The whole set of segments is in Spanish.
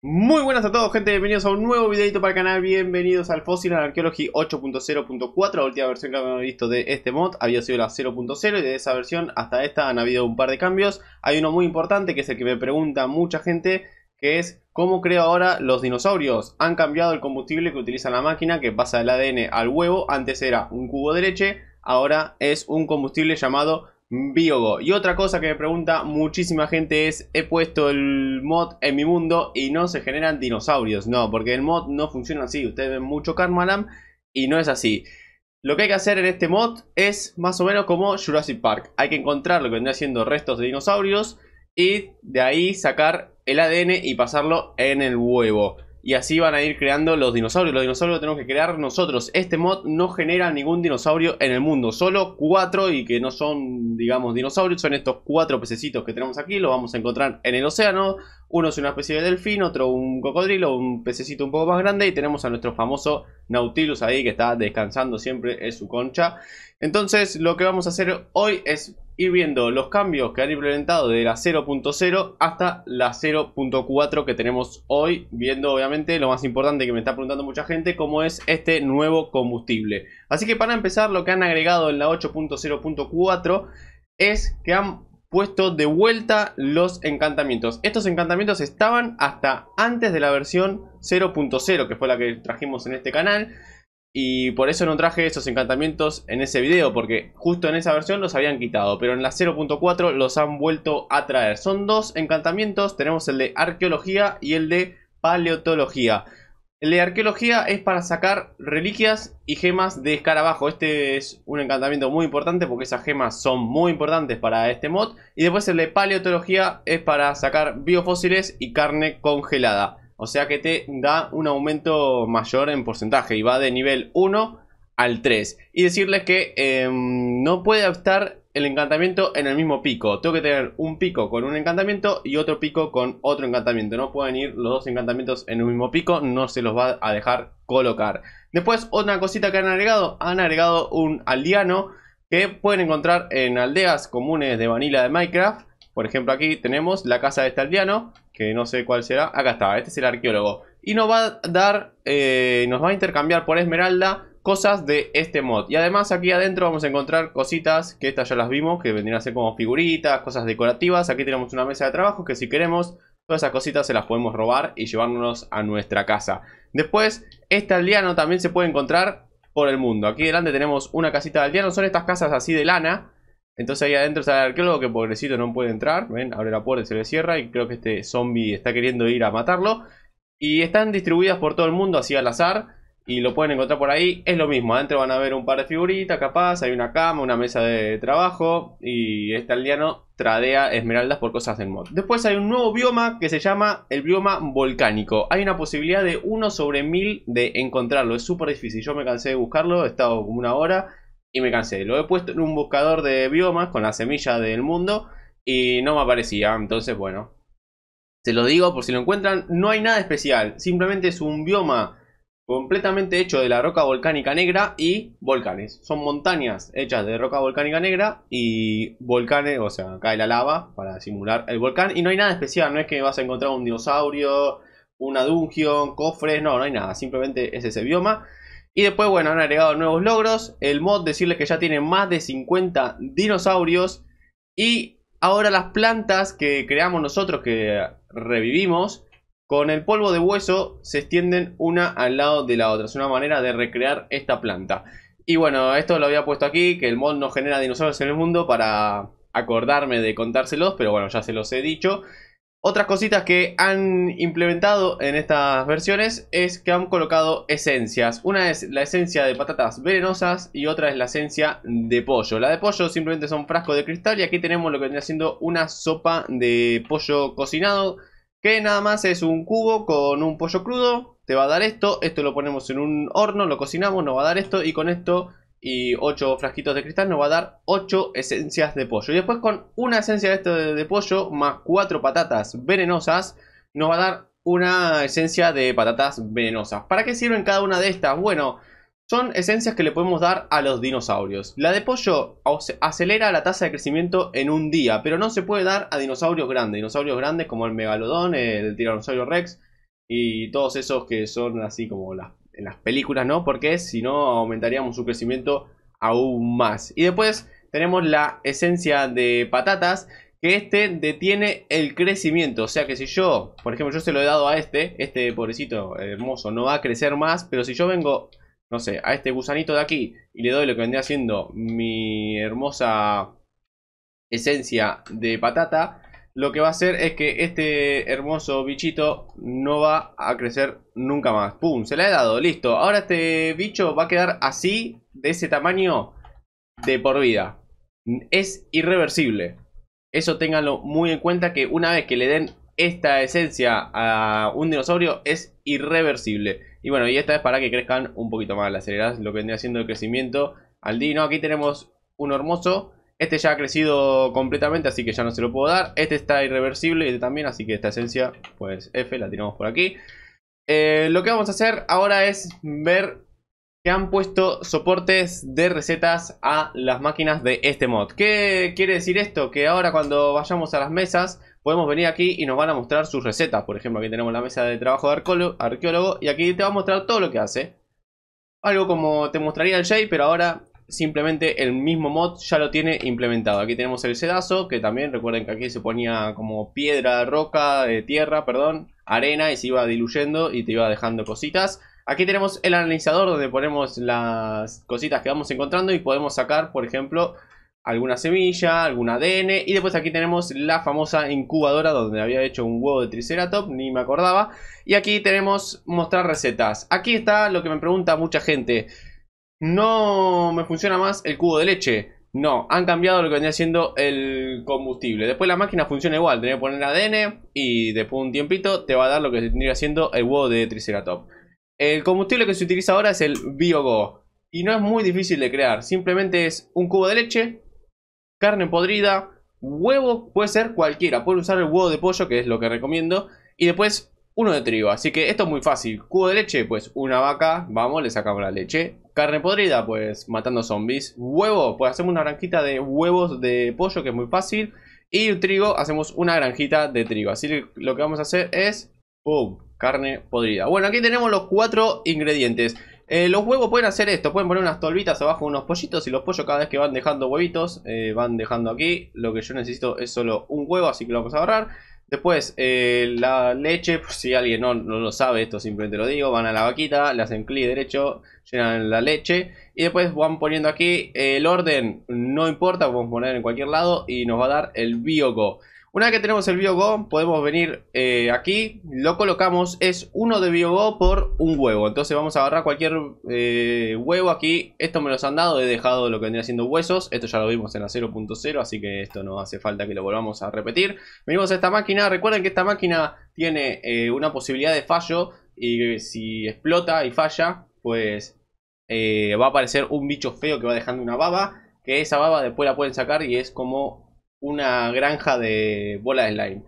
Muy buenas a todos gente, bienvenidos a un nuevo videito para el canal, bienvenidos al Fossil Archaeology 8.0.4 La última versión que habíamos visto de este mod había sido la 0.0 y de esa versión hasta esta han habido un par de cambios Hay uno muy importante que es el que me pregunta mucha gente que es ¿Cómo creo ahora los dinosaurios? Han cambiado el combustible que utiliza la máquina que pasa el ADN al huevo Antes era un cubo de leche, ahora es un combustible llamado Biogo. Y otra cosa que me pregunta muchísima gente es, he puesto el mod en mi mundo y no se generan dinosaurios. No, porque el mod no funciona así. Ustedes ven mucho Karmalam y no es así. Lo que hay que hacer en este mod es más o menos como Jurassic Park. Hay que encontrar lo que vendría haciendo restos de dinosaurios y de ahí sacar el ADN y pasarlo en el huevo. Y así van a ir creando los dinosaurios. Los dinosaurios los tenemos que crear nosotros. Este mod no genera ningún dinosaurio en el mundo. Solo cuatro y que no son, digamos, dinosaurios. Son estos cuatro pececitos que tenemos aquí. Los vamos a encontrar en el océano. Uno es una especie de delfín, otro un cocodrilo, un pececito un poco más grande. Y tenemos a nuestro famoso Nautilus ahí que está descansando siempre en su concha. Entonces lo que vamos a hacer hoy es ir viendo los cambios que han implementado de la 0.0 hasta la 0.4 que tenemos hoy, viendo obviamente lo más importante que me está preguntando mucha gente, cómo es este nuevo combustible. Así que para empezar, lo que han agregado en la 8.0.4 es que han puesto de vuelta los encantamientos. Estos encantamientos estaban hasta antes de la versión 0.0, que fue la que trajimos en este canal. Y por eso no traje esos encantamientos en ese video, porque justo en esa versión los habían quitado, pero en la 0.4 los han vuelto a traer. Son dos encantamientos, tenemos el de arqueología y el de paleontología. El de arqueología es para sacar reliquias y gemas de escarabajo. Este es un encantamiento muy importante porque esas gemas son muy importantes para este mod. Y después el de paleontología es para sacar biofósiles y carne congelada. O sea que te da un aumento mayor en porcentaje y va de nivel 1 al 3. Y decirles que em, no puede estar el encantamiento en el mismo pico. Tengo que tener un pico con un encantamiento y otro pico con otro encantamiento. No pueden ir los dos encantamientos en un mismo pico, no se los va a dejar colocar. Después, otra cosita que han agregado, han agregado un aldeano que pueden encontrar en aldeas comunes de vanilla de Minecraft. Por ejemplo, aquí tenemos la casa de este aldeano que no sé cuál será. Acá está, este es el arqueólogo. Y nos va a dar, eh, nos va a intercambiar por esmeralda cosas de este mod. Y además aquí adentro vamos a encontrar cositas, que estas ya las vimos, que vendrían a ser como figuritas, cosas decorativas. Aquí tenemos una mesa de trabajo que si queremos, todas esas cositas se las podemos robar y llevárnoslas a nuestra casa. Después, este aldeano también se puede encontrar por el mundo. Aquí delante tenemos una casita de aldeano, son estas casas así de lana entonces ahí adentro está el arqueólogo que pobrecito no puede entrar. Ven, abre la puerta y se le cierra. Y creo que este zombie está queriendo ir a matarlo. Y están distribuidas por todo el mundo, así al azar. Y lo pueden encontrar por ahí. Es lo mismo. Adentro van a ver un par de figuritas, capaz. Hay una cama, una mesa de trabajo. Y este aldeano tradea esmeraldas por cosas del mod. Después hay un nuevo bioma que se llama el bioma volcánico. Hay una posibilidad de uno sobre 1000 de encontrarlo. Es súper difícil. Yo me cansé de buscarlo. He estado como una hora y me cansé. Lo he puesto en un buscador de biomas con la semilla del mundo y no me aparecía. Entonces, bueno, se lo digo por si lo encuentran. No hay nada especial, simplemente es un bioma completamente hecho de la roca volcánica negra y volcanes. Son montañas hechas de roca volcánica negra y volcanes, o sea, cae la lava para simular el volcán. Y no hay nada especial, no es que vas a encontrar un dinosaurio, una dungeon, cofres, no, no hay nada. Simplemente es ese bioma. Y después, bueno, han agregado nuevos logros. El mod, decirles que ya tiene más de 50 dinosaurios. Y ahora las plantas que creamos nosotros, que revivimos, con el polvo de hueso se extienden una al lado de la otra. Es una manera de recrear esta planta. Y bueno, esto lo había puesto aquí, que el mod no genera dinosaurios en el mundo para acordarme de contárselos, pero bueno, ya se los he dicho. Otras cositas que han implementado en estas versiones es que han colocado esencias. Una es la esencia de patatas venenosas y otra es la esencia de pollo. La de pollo simplemente son frascos de cristal y aquí tenemos lo que viene siendo una sopa de pollo cocinado que nada más es un cubo con un pollo crudo. Te va a dar esto, esto lo ponemos en un horno, lo cocinamos, nos va a dar esto y con esto y 8 frasquitos de cristal nos va a dar 8 esencias de pollo. Y después con una esencia de, de, pollo más 4 patatas venenosas nos va a dar una esencia de patatas venenosas. ¿Para qué sirven cada una de estas? Bueno, son esencias que le podemos dar a los dinosaurios. La de pollo acelera la tasa de crecimiento en un día, pero no se puede dar a dinosaurios grandes. Dinosaurios grandes como el megalodón, el tiranosaurio rex y todos esos que son así como las en las películas, ¿no? Porque si no, aumentaríamos su crecimiento aún más. Y después tenemos la esencia de patatas, que este detiene el crecimiento. O sea que si yo, por ejemplo, yo se lo he dado a este, este pobrecito hermoso no va a crecer más, pero si yo vengo, no sé, a este gusanito de aquí y le doy lo que vendría siendo mi hermosa esencia de patata, lo que va a hacer es que este hermoso bichito no va a crecer nunca más. ¡Pum! Se le ha dado, listo. Ahora este bicho va a quedar así, de ese tamaño, de por vida. Es irreversible. Eso ténganlo muy en cuenta que una vez que le den esta esencia a un dinosaurio es irreversible. Y bueno, y esta es para que crezcan un poquito más las es lo que vendría haciendo el crecimiento al dino. Aquí tenemos un hermoso este ya ha crecido completamente, así que ya no se lo puedo dar. Este está irreversible y este también, así que esta esencia, pues F, la tiramos por aquí. Eh, lo que vamos a hacer ahora es ver que han puesto soportes de recetas a las máquinas de este mod. ¿Qué quiere decir esto? Que ahora cuando vayamos a las mesas podemos venir aquí y nos van a mostrar sus recetas. Por ejemplo, aquí tenemos la mesa de trabajo de arqueólogo y aquí te va a mostrar todo lo que hace. Algo como te mostraría el Jay, pero ahora simplemente el mismo mod ya lo tiene implementado. Aquí tenemos el sedazo, que también recuerden que aquí se ponía como piedra, roca, eh, tierra, perdón, arena y se iba diluyendo y te iba dejando cositas. Aquí tenemos el analizador donde ponemos las cositas que vamos encontrando y podemos sacar, por ejemplo, alguna semilla, algún ADN. Y después aquí tenemos la famosa incubadora donde había hecho un huevo de triceratop ni me acordaba. Y aquí tenemos mostrar recetas. Aquí está lo que me pregunta mucha gente no me funciona más el cubo de leche. No, han cambiado lo que venía siendo el combustible. Después la máquina funciona igual, tenés que poner ADN y después un tiempito te va a dar lo que tendría siendo el huevo de Triceratop. El combustible que se utiliza ahora es el BioGo y no es muy difícil de crear, simplemente es un cubo de leche, carne podrida, huevo, puede ser cualquiera, puede usar el huevo de pollo que es lo que recomiendo y después uno de trigo, así que esto es muy fácil, cubo de leche, pues una vaca, vamos, le sacamos la leche, Carne podrida, pues matando zombies. Huevo, pues hacemos una granjita de huevos de pollo, que es muy fácil. Y trigo, hacemos una granjita de trigo. Así que lo que vamos a hacer es... ¡Pum! Carne podrida. Bueno, aquí tenemos los cuatro ingredientes. Eh, los huevos pueden hacer esto, pueden poner unas tolvitas abajo unos pollitos y los pollos cada vez que van dejando huevitos, eh, van dejando aquí. Lo que yo necesito es solo un huevo, así que lo vamos a agarrar. Después, eh, la leche, pues, si alguien no, no, lo sabe, esto simplemente lo digo, van a la vaquita, le hacen clic derecho, llenan la leche y después van poniendo aquí el orden, no importa, podemos poner en cualquier lado y nos va a dar el bioco. Una vez que tenemos el BioGo, podemos venir eh, aquí, lo colocamos, es uno de BioGo por un huevo. Entonces vamos a agarrar cualquier eh, huevo aquí. Esto me los han dado, he dejado lo que vendría siendo huesos. Esto ya lo vimos en la 0.0, así que esto no hace falta que lo volvamos a repetir. Venimos a esta máquina, recuerden que esta máquina tiene eh, una posibilidad de fallo. Y si explota y falla, pues va a aparecer un bicho feo que va dejando una baba. Que esa baba después la pueden sacar y es como una granja de bola de slime.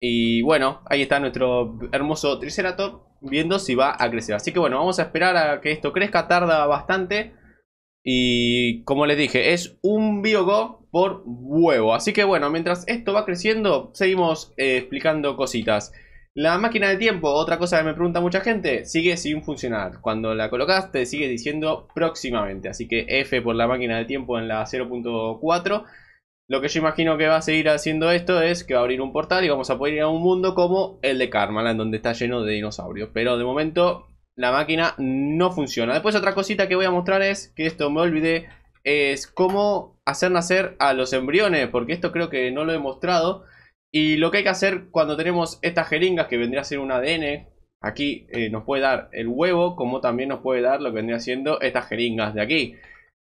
Y bueno, ahí está nuestro hermoso Triceratops viendo si va a crecer. Así que bueno, vamos a esperar a que esto crezca, tarda bastante. Y como les dije, es un Biogo por huevo. Así que bueno, mientras esto va creciendo, seguimos eh, explicando cositas. La máquina de tiempo, otra cosa que me pregunta mucha gente, sigue sin funcionar. Cuando la colocaste, sigue diciendo próximamente. Así que F por la máquina de tiempo en la 0.4. Lo que yo imagino que va a seguir haciendo esto es que va a abrir un portal y vamos a poder ir a un mundo como el de en donde está lleno de dinosaurios. Pero de momento la máquina no funciona. Después otra cosita que voy a mostrar es, que esto me olvidé, es cómo hacer nacer a los embriones, porque esto creo que no lo he mostrado. Y lo que hay que hacer cuando tenemos estas jeringas, que vendría a ser un ADN, aquí eh, nos puede dar el huevo, como también nos puede dar lo que vendría siendo estas jeringas de aquí.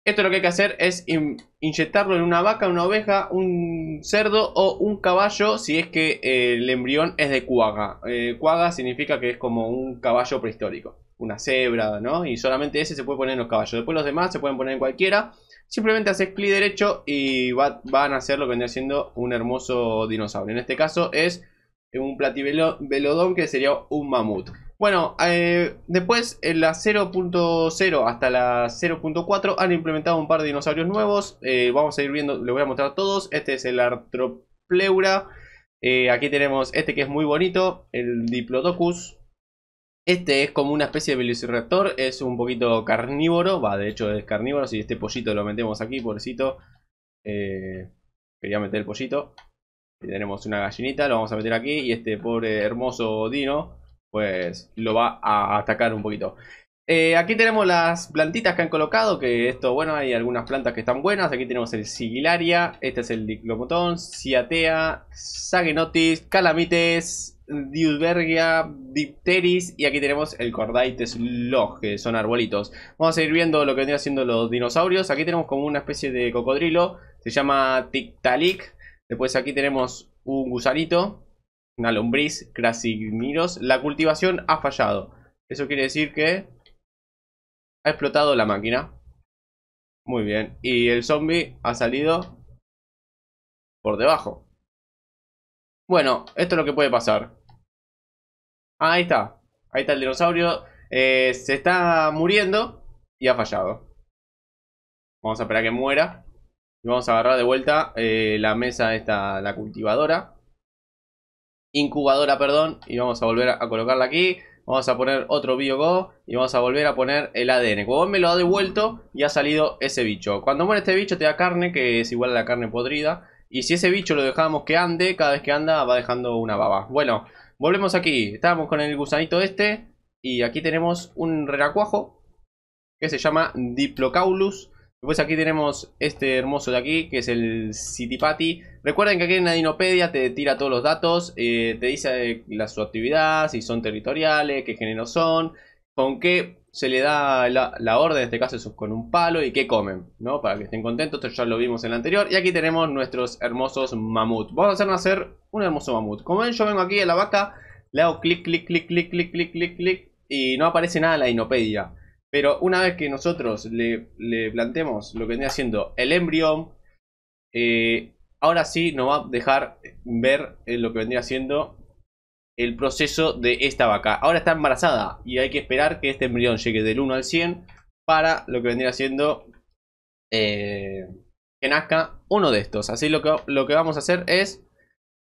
Esto lo que hay que hacer es inyectarlo en una vaca, una oveja, un cerdo o un caballo si es que eh, el embrión es de cuaga. Eh, cuaga significa que es como un caballo prehistórico, una cebra, ¿no? Y solamente ese se puede poner en los caballos. Después los demás se pueden poner en cualquiera. Simplemente haces clic derecho y van a hacer lo que vendría siendo un hermoso dinosaurio. En este caso es un plativelodón que sería un mamut. Bueno, eh, después en la 0.0 hasta la 0.4 han implementado un par de dinosaurios nuevos. Eh, vamos a ir viendo, les voy a mostrar todos. Este es el Artropleura. Eh, aquí tenemos este que es muy bonito, el Diplodocus. Este es como una especie de velociraptor, es un poquito carnívoro, va, de hecho es carnívoro, si este pollito lo metemos aquí, pobrecito. quería meter el pollito. Y tenemos una gallinita, lo vamos a meter aquí, y este pobre hermoso dino pues lo va a atacar un poquito. Eh, aquí tenemos las plantitas que han colocado, que esto, bueno, hay algunas plantas que están buenas. Aquí tenemos el sigilaria, este es el diclomotón, Siatea. sagenotis, calamites, diusbergia, dipteris y aquí tenemos el cordaites log, que son arbolitos. Vamos a seguir viendo lo que vendrían haciendo los dinosaurios. Aquí tenemos como una especie de cocodrilo, se llama tictalic. Después aquí tenemos un gusanito, una lombriz, crasigmiros, la cultivación ha fallado. Eso quiere decir que ha explotado la máquina. Muy bien. Y el zombie ha salido por debajo. Bueno, esto es lo que puede pasar. Ah, ahí está. Ahí está el dinosaurio. Eh, se está muriendo y ha fallado. Vamos a esperar a que muera. Y vamos a agarrar de vuelta eh, la mesa esta, la cultivadora incubadora, perdón, y vamos a volver a colocarla aquí. Vamos a poner otro BioGo y vamos a volver a poner el ADN. Como me lo ha devuelto y ha salido ese bicho. Cuando muere este bicho te da carne, que es igual a la carne podrida. Y si ese bicho lo dejamos que ande, cada vez que anda va dejando una baba. Bueno, volvemos aquí. Estábamos con el gusanito este y aquí tenemos un renacuajo que se llama Diplocaulus. Pues aquí tenemos este hermoso de aquí, que es el Citipati. Recuerden que aquí en la Dinopedia te tira todos los datos, eh, te dice eh, la, su actividad, si son territoriales, qué género son, con qué se le da la, orden, en este caso es con un palo, y qué comen, ¿no? Para que estén contentos, esto ya lo vimos en el anterior. Y aquí tenemos nuestros hermosos mamut. Vamos a hacer un hermoso mamut. Como ven, yo vengo aquí a la vaca, le hago clic, clic, clic, clic, clic, clic, clic, clic, y no aparece nada en la Dinopedia. Pero una vez que nosotros le, planteemos lo que viene haciendo el embrión, eh, ahora sí nos va a dejar ver eh, lo que vendría siendo el proceso de esta vaca. Ahora está embarazada y hay que esperar que este embrión llegue del 1 al 100 para lo que vendría siendo eh, que nazca uno de estos. Así lo lo que vamos a hacer es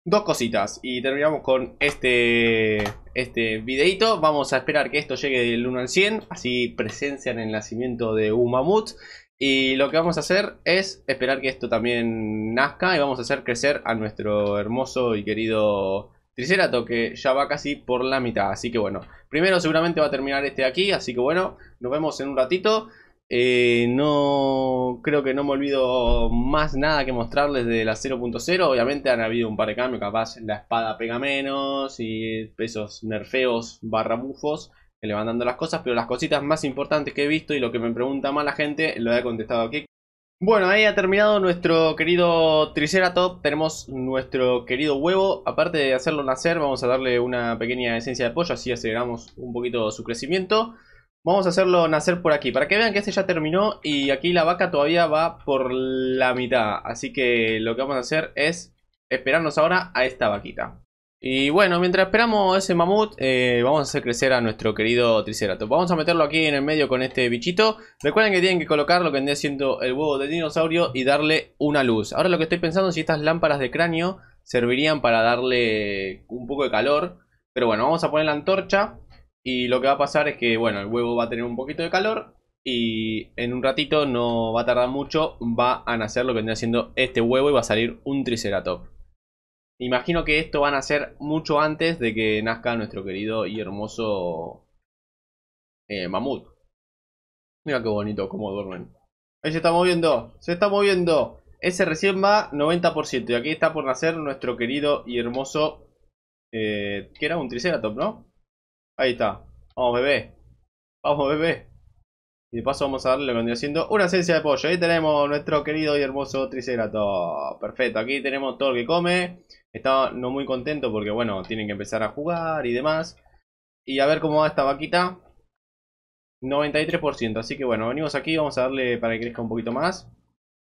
dos cositas y terminamos con este este videito. Vamos a esperar que esto llegue del 1 al 100, así presencia en el nacimiento de un mamut. Y lo que vamos a hacer es esperar que esto también nazca y vamos a hacer crecer a nuestro hermoso y querido Tricerato que ya va casi por la mitad. Así que bueno, primero seguramente va a terminar este de aquí, así que bueno, nos vemos en un ratito. Eh, no creo que no me olvido más nada que mostrarles de la 0.0. Obviamente han habido un par de cambios, capaz la espada pega menos y esos nerfeos barra bufos que le van dando las cosas, pero las cositas más importantes que he visto y lo que me pregunta más la gente lo he contestado aquí. Bueno, ahí ha terminado nuestro querido Triceratop. Tenemos nuestro querido huevo. Aparte de hacerlo nacer, vamos a darle una pequeña esencia de pollo, así aceleramos un poquito su crecimiento. Vamos a hacerlo nacer por aquí, para que vean que este ya terminó y aquí la vaca todavía va por la mitad. Así que lo que vamos a hacer es esperarnos ahora a esta vaquita. Y bueno, mientras esperamos ese mamut, eh, vamos a hacer crecer a nuestro querido Triceratops. Vamos a meterlo aquí en el medio con este bichito. Recuerden que tienen que colocar lo que vendría siendo el huevo del dinosaurio y darle una luz. Ahora lo que estoy pensando es si estas lámparas de cráneo servirían para darle un poco de calor. Pero bueno, vamos a poner la antorcha y lo que va a pasar es que, bueno, el huevo va a tener un poquito de calor y en un ratito, no va a tardar mucho, va a nacer lo que vendría siendo este huevo y va a salir un triceratop. Imagino que esto va a nacer mucho antes de que nazca nuestro querido y hermoso eh, mamut. Mira qué bonito cómo duermen. Ahí se está moviendo, se está moviendo. Ese recién va 90%. Y aquí está por nacer nuestro querido y hermoso... Eh, que era un triceratop, ¿no? Ahí está. Vamos, bebé. Vamos, bebé. Y de paso vamos a darle lo que una esencia de pollo. Ahí tenemos nuestro querido y hermoso Triceratops. Perfecto, aquí tenemos todo lo que come. Está no muy contento porque, bueno, tienen que empezar a jugar y demás. Y a ver cómo va esta vaquita. 93%, así que bueno, venimos aquí, vamos a darle para que crezca un poquito más.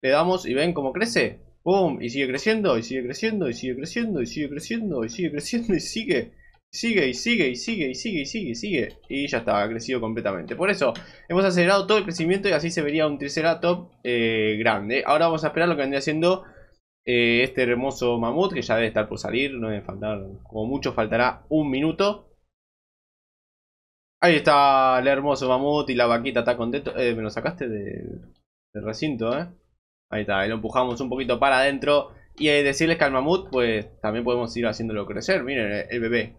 Le damos y ven cómo crece. ¡Pum! Y sigue creciendo, y sigue creciendo, y sigue creciendo, y sigue creciendo, y sigue creciendo, y sigue. Sigue y sigue y sigue y sigue y sigue y sigue. Y ya está, ha crecido completamente. Por eso hemos acelerado todo el crecimiento y así se vería un Triceratop eh, grande. Ahora vamos a esperar lo que vendría haciendo eh, este hermoso mamut que ya debe estar por salir. No debe faltar, como mucho faltará un minuto. Ahí está el hermoso mamut y la vaquita está contento. Eh, me lo sacaste del recinto, ¿eh? Ahí está, lo empujamos un poquito para adentro. Y decirles que al mamut, pues también podemos ir haciéndolo crecer. Miren, el bebé.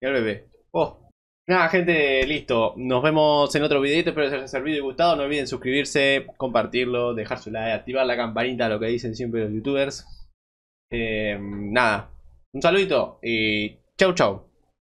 Y al bebé. Oh. Nada, gente, listo. Nos vemos en otro videito. Espero que les haya servido y gustado. No olviden suscribirse, compartirlo, dejar su like, activar la campanita, lo que dicen siempre los youtubers. Eh, nada. Un saludito y chau chau.